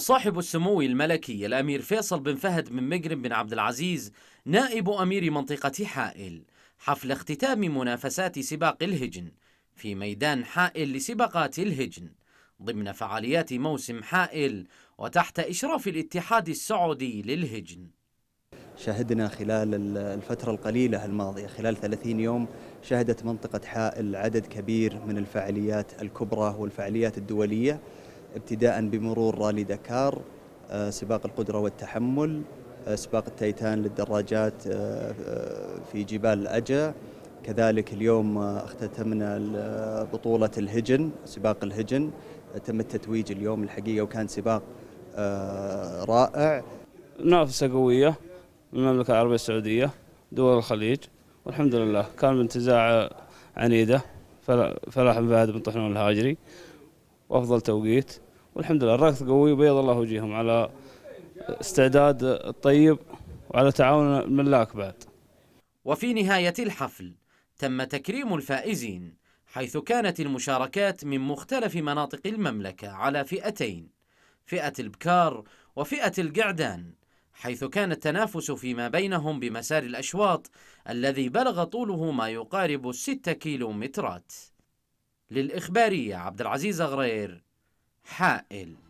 صاحب السمو الملكي الأمير فيصل بن فهد بن مجرم بن عبد العزيز نائب أمير منطقة حائل حفل اختتام منافسات سباق الهجن في ميدان حائل لسباقات الهجن ضمن فعاليات موسم حائل وتحت إشراف الاتحاد السعودي للهجن شهدنا خلال الفترة القليلة الماضية خلال 30 يوم شهدت منطقة حائل عدد كبير من الفعاليات الكبرى والفعاليات الدولية ابتداء بمرور رالي دكار آه، سباق القدرة والتحمل آه، سباق التايتان للدراجات آه، في جبال الأجا كذلك اليوم اختتمنا بطولة الهجن سباق الهجن تم التتويج اليوم الحقيقة وكان سباق رائع منافسة قوية المملكة العربية السعودية دول الخليج والحمد لله كان بانتزاع عنيدة فلاح بن فهد بن طحنون الهاجري وافضل توقيت والحمد لله الركض قوي وبيض الله وجيهم على استعداد الطيب وعلى تعاون الملاك بعد وفي نهاية الحفل تم تكريم الفائزين حيث كانت المشاركات من مختلف مناطق المملكة على فئتين فئة البكار وفئة القعدان حيث كان التنافس فيما بينهم بمسار الأشواط الذي بلغ طوله ما يقارب الستة كيلومترات للإخبارية عبد العزيز غرير حائل